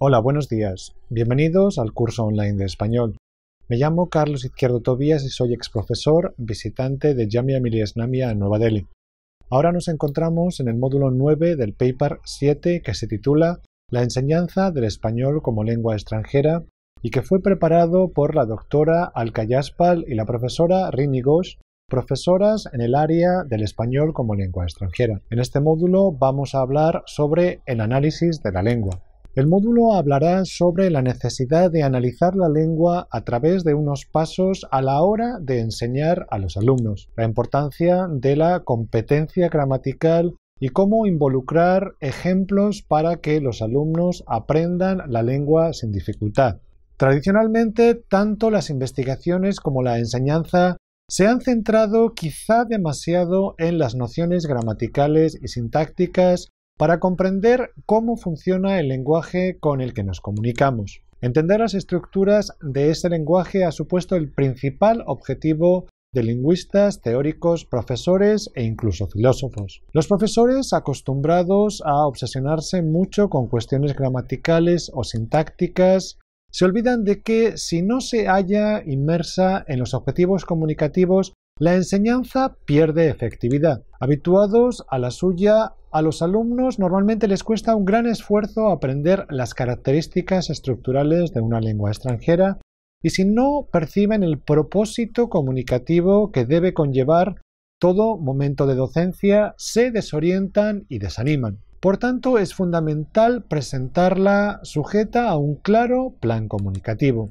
Hola, buenos días. Bienvenidos al curso online de español. Me llamo Carlos Izquierdo Tobías y soy exprofesor visitante de Jamia Millia en Nueva Delhi. Ahora nos encontramos en el módulo 9 del paper 7 que se titula La enseñanza del español como lengua extranjera y que fue preparado por la doctora Alka y la profesora Rini Ghosh, profesoras en el área del español como lengua extranjera. En este módulo vamos a hablar sobre el análisis de la lengua. El módulo hablará sobre la necesidad de analizar la lengua a través de unos pasos a la hora de enseñar a los alumnos, la importancia de la competencia gramatical y cómo involucrar ejemplos para que los alumnos aprendan la lengua sin dificultad. Tradicionalmente, tanto las investigaciones como la enseñanza se han centrado quizá demasiado en las nociones gramaticales y sintácticas para comprender cómo funciona el lenguaje con el que nos comunicamos. Entender las estructuras de ese lenguaje ha supuesto el principal objetivo de lingüistas, teóricos, profesores e incluso filósofos. Los profesores, acostumbrados a obsesionarse mucho con cuestiones gramaticales o sintácticas, se olvidan de que si no se halla inmersa en los objetivos comunicativos, la enseñanza pierde efectividad. Habituados a la suya, a los alumnos normalmente les cuesta un gran esfuerzo aprender las características estructurales de una lengua extranjera y si no perciben el propósito comunicativo que debe conllevar todo momento de docencia, se desorientan y desaniman. Por tanto, es fundamental presentarla sujeta a un claro plan comunicativo.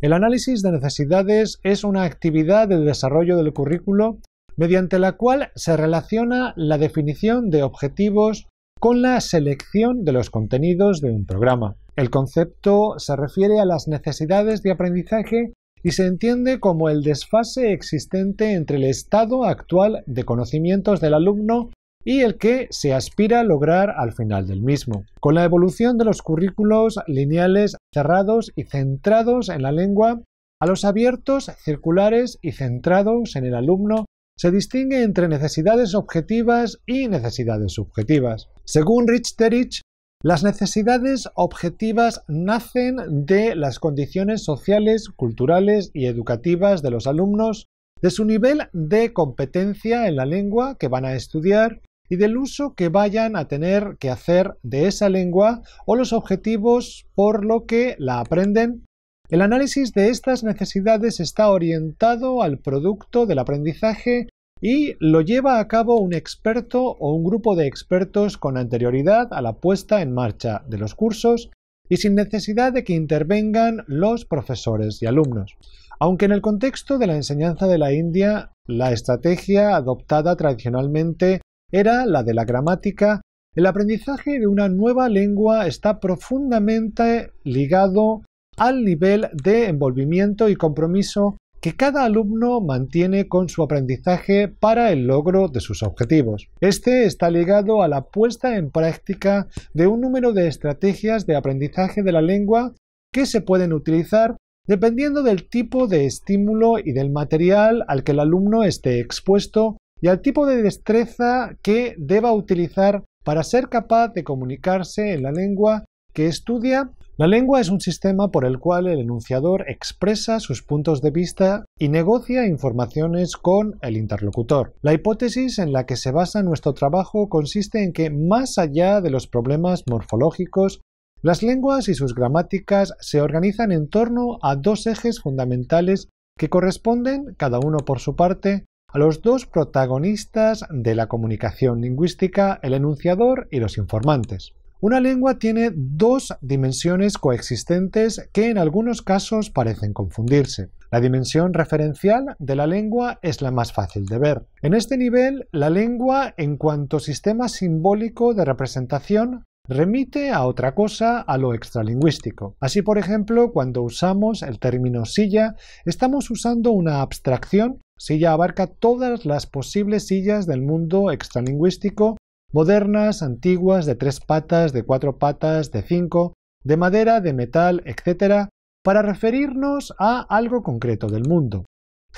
El análisis de necesidades es una actividad de desarrollo del currículo mediante la cual se relaciona la definición de objetivos con la selección de los contenidos de un programa. El concepto se refiere a las necesidades de aprendizaje y se entiende como el desfase existente entre el estado actual de conocimientos del alumno y el que se aspira a lograr al final del mismo. Con la evolución de los currículos lineales cerrados y centrados en la lengua, a los abiertos, circulares y centrados en el alumno, se distingue entre necesidades objetivas y necesidades subjetivas. Según Richterich, las necesidades objetivas nacen de las condiciones sociales, culturales y educativas de los alumnos, de su nivel de competencia en la lengua que van a estudiar y del uso que vayan a tener que hacer de esa lengua o los objetivos por lo que la aprenden. El análisis de estas necesidades está orientado al producto del aprendizaje y lo lleva a cabo un experto o un grupo de expertos con anterioridad a la puesta en marcha de los cursos y sin necesidad de que intervengan los profesores y alumnos. Aunque en el contexto de la enseñanza de la India, la estrategia adoptada tradicionalmente era la de la gramática. El aprendizaje de una nueva lengua está profundamente ligado al nivel de envolvimiento y compromiso que cada alumno mantiene con su aprendizaje para el logro de sus objetivos. Este está ligado a la puesta en práctica de un número de estrategias de aprendizaje de la lengua que se pueden utilizar dependiendo del tipo de estímulo y del material al que el alumno esté expuesto y al tipo de destreza que deba utilizar para ser capaz de comunicarse en la lengua que estudia. La lengua es un sistema por el cual el enunciador expresa sus puntos de vista y negocia informaciones con el interlocutor. La hipótesis en la que se basa nuestro trabajo consiste en que, más allá de los problemas morfológicos, las lenguas y sus gramáticas se organizan en torno a dos ejes fundamentales que corresponden, cada uno por su parte, a los dos protagonistas de la comunicación lingüística, el enunciador y los informantes. Una lengua tiene dos dimensiones coexistentes que en algunos casos parecen confundirse. La dimensión referencial de la lengua es la más fácil de ver. En este nivel, la lengua, en cuanto sistema simbólico de representación, remite a otra cosa, a lo extralingüístico. Así, por ejemplo, cuando usamos el término silla, estamos usando una abstracción. Silla abarca todas las posibles sillas del mundo extralingüístico, modernas, antiguas, de tres patas, de cuatro patas, de cinco, de madera, de metal, etc., para referirnos a algo concreto del mundo.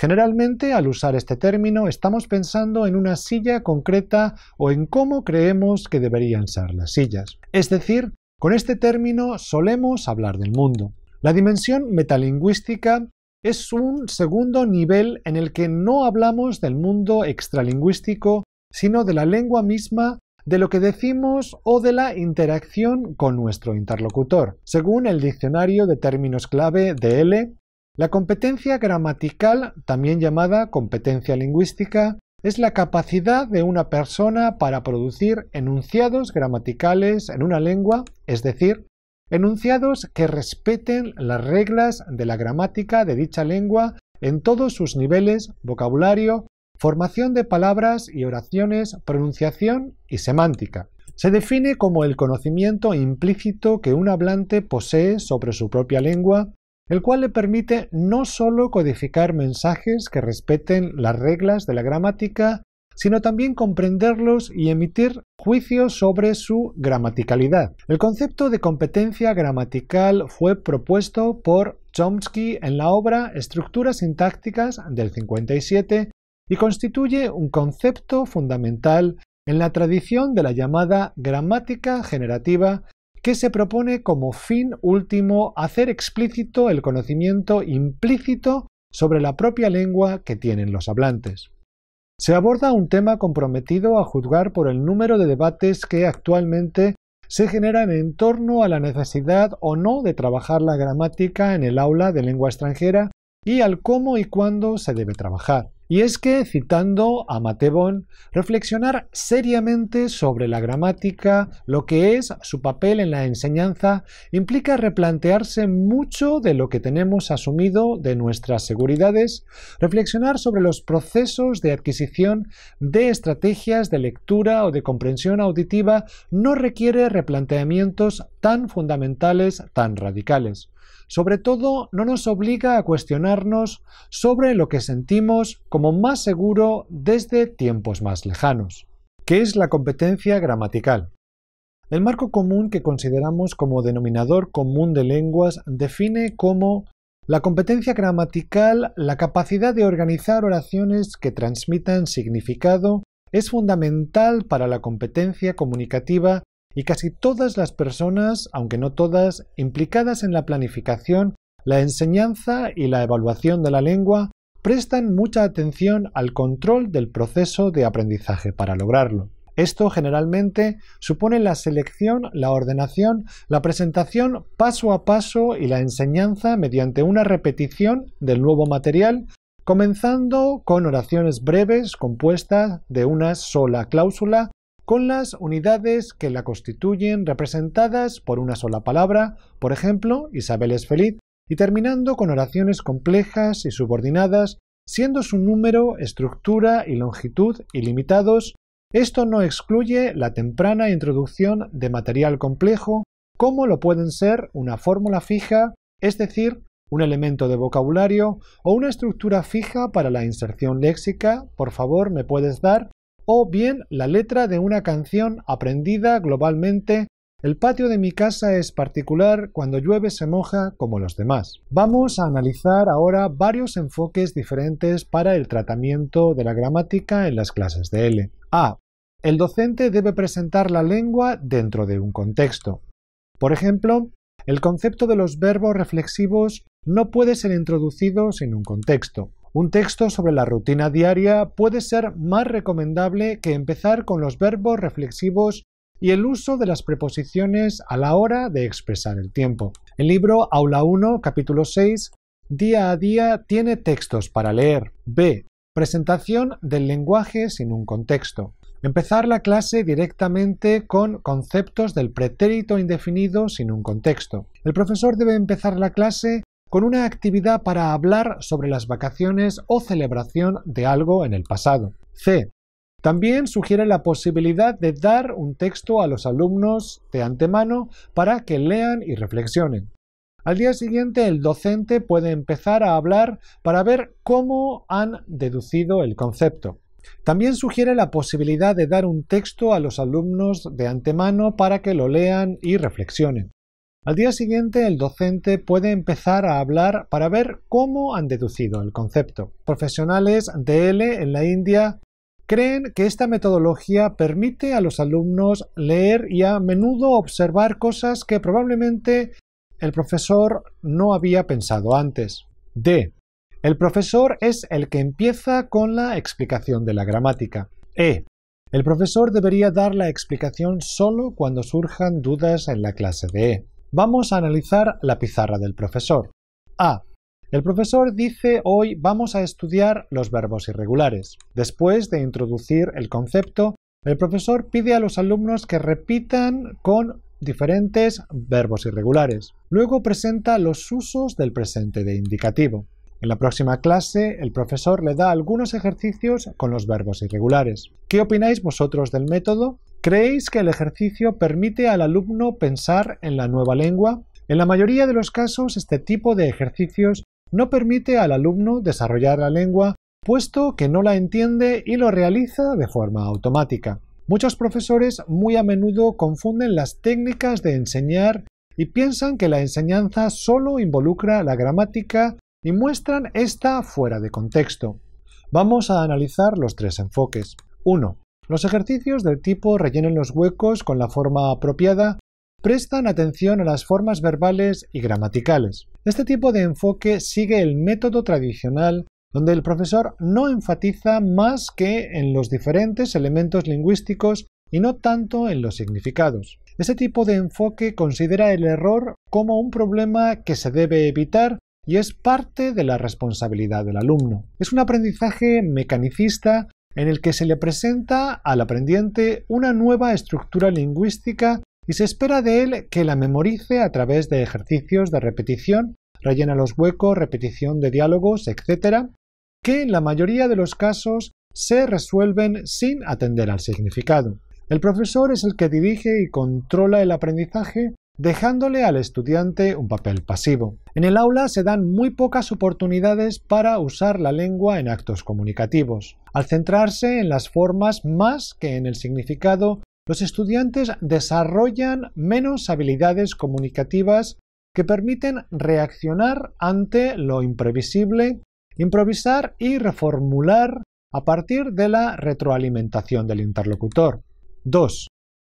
Generalmente, al usar este término, estamos pensando en una silla concreta o en cómo creemos que deberían ser las sillas. Es decir, con este término solemos hablar del mundo. La dimensión metalingüística es un segundo nivel en el que no hablamos del mundo extralingüístico, sino de la lengua misma, de lo que decimos o de la interacción con nuestro interlocutor. Según el diccionario de términos clave de L, la competencia gramatical, también llamada competencia lingüística, es la capacidad de una persona para producir enunciados gramaticales en una lengua, es decir, enunciados que respeten las reglas de la gramática de dicha lengua en todos sus niveles, vocabulario, formación de palabras y oraciones, pronunciación y semántica. Se define como el conocimiento implícito que un hablante posee sobre su propia lengua el cual le permite no solo codificar mensajes que respeten las reglas de la gramática, sino también comprenderlos y emitir juicios sobre su gramaticalidad. El concepto de competencia gramatical fue propuesto por Chomsky en la obra Estructuras sintácticas del 57 y constituye un concepto fundamental en la tradición de la llamada gramática generativa que se propone como fin último hacer explícito el conocimiento implícito sobre la propia lengua que tienen los hablantes. Se aborda un tema comprometido a juzgar por el número de debates que actualmente se generan en torno a la necesidad o no de trabajar la gramática en el aula de lengua extranjera y al cómo y cuándo se debe trabajar. Y es que, citando a Matebon, reflexionar seriamente sobre la gramática, lo que es su papel en la enseñanza, implica replantearse mucho de lo que tenemos asumido de nuestras seguridades, reflexionar sobre los procesos de adquisición de estrategias de lectura o de comprensión auditiva no requiere replanteamientos tan fundamentales, tan radicales sobre todo no nos obliga a cuestionarnos sobre lo que sentimos como más seguro desde tiempos más lejanos, que es la competencia gramatical. El marco común que consideramos como denominador común de lenguas define como la competencia gramatical, la capacidad de organizar oraciones que transmitan significado, es fundamental para la competencia comunicativa y casi todas las personas, aunque no todas, implicadas en la planificación, la enseñanza y la evaluación de la lengua prestan mucha atención al control del proceso de aprendizaje para lograrlo. Esto generalmente supone la selección, la ordenación, la presentación paso a paso y la enseñanza mediante una repetición del nuevo material, comenzando con oraciones breves compuestas de una sola cláusula con las unidades que la constituyen representadas por una sola palabra, por ejemplo, Isabel es feliz, y terminando con oraciones complejas y subordinadas, siendo su número, estructura y longitud ilimitados, esto no excluye la temprana introducción de material complejo, como lo pueden ser una fórmula fija, es decir, un elemento de vocabulario o una estructura fija para la inserción léxica. Por favor, me puedes dar o bien la letra de una canción aprendida globalmente el patio de mi casa es particular, cuando llueve se moja como los demás. Vamos a analizar ahora varios enfoques diferentes para el tratamiento de la gramática en las clases de L. A. El docente debe presentar la lengua dentro de un contexto. Por ejemplo, el concepto de los verbos reflexivos no puede ser introducido sin un contexto. Un texto sobre la rutina diaria puede ser más recomendable que empezar con los verbos reflexivos y el uso de las preposiciones a la hora de expresar el tiempo. El libro Aula 1, capítulo 6, Día a día tiene textos para leer. B. Presentación del lenguaje sin un contexto. Empezar la clase directamente con conceptos del pretérito indefinido sin un contexto. El profesor debe empezar la clase con una actividad para hablar sobre las vacaciones o celebración de algo en el pasado. C. También sugiere la posibilidad de dar un texto a los alumnos de antemano para que lean y reflexionen. Al día siguiente el docente puede empezar a hablar para ver cómo han deducido el concepto. También sugiere la posibilidad de dar un texto a los alumnos de antemano para que lo lean y reflexionen. Al día siguiente, el docente puede empezar a hablar para ver cómo han deducido el concepto. Profesionales de L en la India creen que esta metodología permite a los alumnos leer y a menudo observar cosas que probablemente el profesor no había pensado antes. D. El profesor es el que empieza con la explicación de la gramática. E. El profesor debería dar la explicación solo cuando surjan dudas en la clase de e vamos a analizar la pizarra del profesor. A. El profesor dice hoy vamos a estudiar los verbos irregulares. Después de introducir el concepto, el profesor pide a los alumnos que repitan con diferentes verbos irregulares. Luego presenta los usos del presente de indicativo. En la próxima clase, el profesor le da algunos ejercicios con los verbos irregulares. ¿Qué opináis vosotros del método? ¿Creéis que el ejercicio permite al alumno pensar en la nueva lengua? En la mayoría de los casos, este tipo de ejercicios no permite al alumno desarrollar la lengua, puesto que no la entiende y lo realiza de forma automática. Muchos profesores muy a menudo confunden las técnicas de enseñar y piensan que la enseñanza solo involucra la gramática y muestran esta fuera de contexto. Vamos a analizar los tres enfoques. 1. Los ejercicios del tipo rellenen los huecos con la forma apropiada prestan atención a las formas verbales y gramaticales. Este tipo de enfoque sigue el método tradicional donde el profesor no enfatiza más que en los diferentes elementos lingüísticos y no tanto en los significados. Este tipo de enfoque considera el error como un problema que se debe evitar y es parte de la responsabilidad del alumno. Es un aprendizaje mecanicista en el que se le presenta al aprendiente una nueva estructura lingüística y se espera de él que la memorice a través de ejercicios de repetición, rellena los huecos, repetición de diálogos, etc., que en la mayoría de los casos se resuelven sin atender al significado. El profesor es el que dirige y controla el aprendizaje dejándole al estudiante un papel pasivo. En el aula se dan muy pocas oportunidades para usar la lengua en actos comunicativos. Al centrarse en las formas más que en el significado, los estudiantes desarrollan menos habilidades comunicativas que permiten reaccionar ante lo imprevisible, improvisar y reformular a partir de la retroalimentación del interlocutor. 2.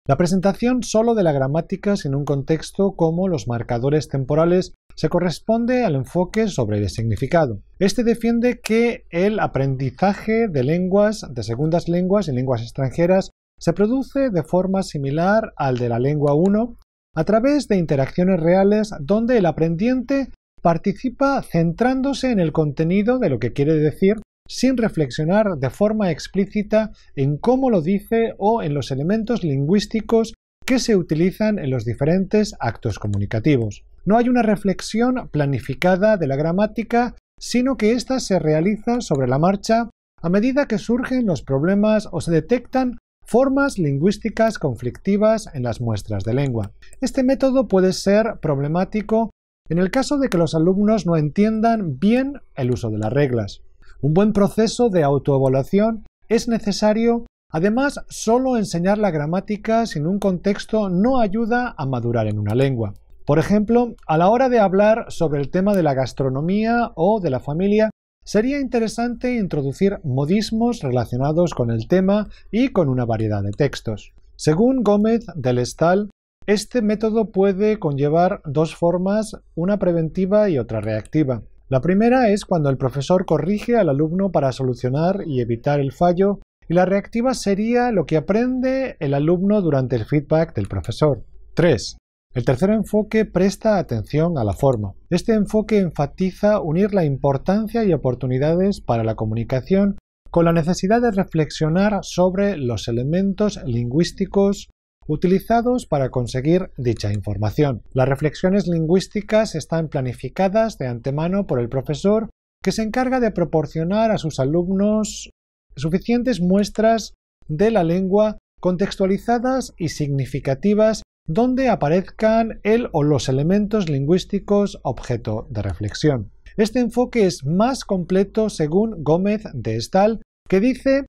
La presentación solo de la gramática sin un contexto como los marcadores temporales se corresponde al enfoque sobre el significado. Este defiende que el aprendizaje de lenguas, de segundas lenguas y lenguas extranjeras se produce de forma similar al de la lengua 1 a través de interacciones reales donde el aprendiente participa centrándose en el contenido de lo que quiere decir sin reflexionar de forma explícita en cómo lo dice o en los elementos lingüísticos que se utilizan en los diferentes actos comunicativos. No hay una reflexión planificada de la gramática, sino que ésta se realiza sobre la marcha a medida que surgen los problemas o se detectan formas lingüísticas conflictivas en las muestras de lengua. Este método puede ser problemático en el caso de que los alumnos no entiendan bien el uso de las reglas. Un buen proceso de autoevaluación es necesario. Además, solo enseñar la gramática sin un contexto no ayuda a madurar en una lengua. Por ejemplo, a la hora de hablar sobre el tema de la gastronomía o de la familia, sería interesante introducir modismos relacionados con el tema y con una variedad de textos. Según Gómez del Estal, este método puede conllevar dos formas, una preventiva y otra reactiva. La primera es cuando el profesor corrige al alumno para solucionar y evitar el fallo, y la reactiva sería lo que aprende el alumno durante el feedback del profesor. 3. El tercer enfoque presta atención a la forma. Este enfoque enfatiza unir la importancia y oportunidades para la comunicación con la necesidad de reflexionar sobre los elementos lingüísticos utilizados para conseguir dicha información. Las reflexiones lingüísticas están planificadas de antemano por el profesor que se encarga de proporcionar a sus alumnos suficientes muestras de la lengua contextualizadas y significativas donde aparezcan el o los elementos lingüísticos objeto de reflexión. Este enfoque es más completo según Gómez de Estal, que dice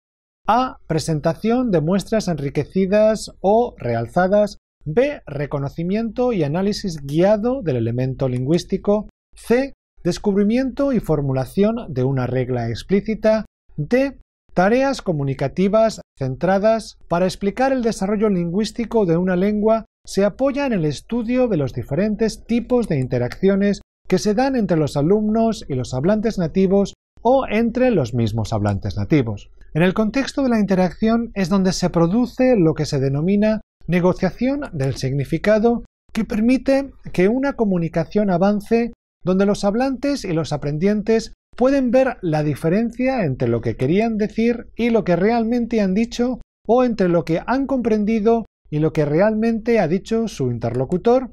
a. Presentación de muestras enriquecidas o realzadas. B. Reconocimiento y análisis guiado del elemento lingüístico. C. Descubrimiento y formulación de una regla explícita. D. Tareas comunicativas centradas para explicar el desarrollo lingüístico de una lengua se apoya en el estudio de los diferentes tipos de interacciones que se dan entre los alumnos y los hablantes nativos o entre los mismos hablantes nativos. En el contexto de la interacción es donde se produce lo que se denomina negociación del significado que permite que una comunicación avance donde los hablantes y los aprendientes pueden ver la diferencia entre lo que querían decir y lo que realmente han dicho o entre lo que han comprendido y lo que realmente ha dicho su interlocutor,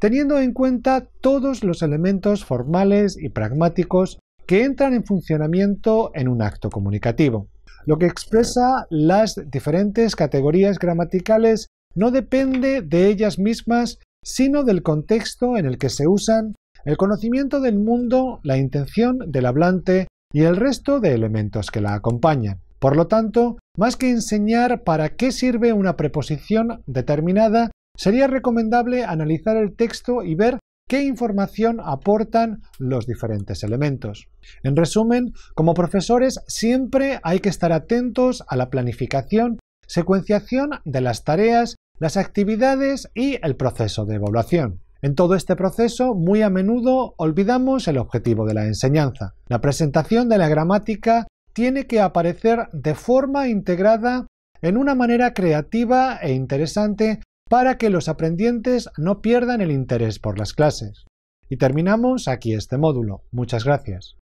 teniendo en cuenta todos los elementos formales y pragmáticos que entran en funcionamiento en un acto comunicativo lo que expresa las diferentes categorías gramaticales no depende de ellas mismas, sino del contexto en el que se usan, el conocimiento del mundo, la intención del hablante y el resto de elementos que la acompañan. Por lo tanto, más que enseñar para qué sirve una preposición determinada, sería recomendable analizar el texto y ver qué información aportan los diferentes elementos. En resumen, como profesores siempre hay que estar atentos a la planificación, secuenciación de las tareas, las actividades y el proceso de evaluación. En todo este proceso, muy a menudo olvidamos el objetivo de la enseñanza. La presentación de la gramática tiene que aparecer de forma integrada en una manera creativa e interesante para que los aprendientes no pierdan el interés por las clases. Y terminamos aquí este módulo. Muchas gracias.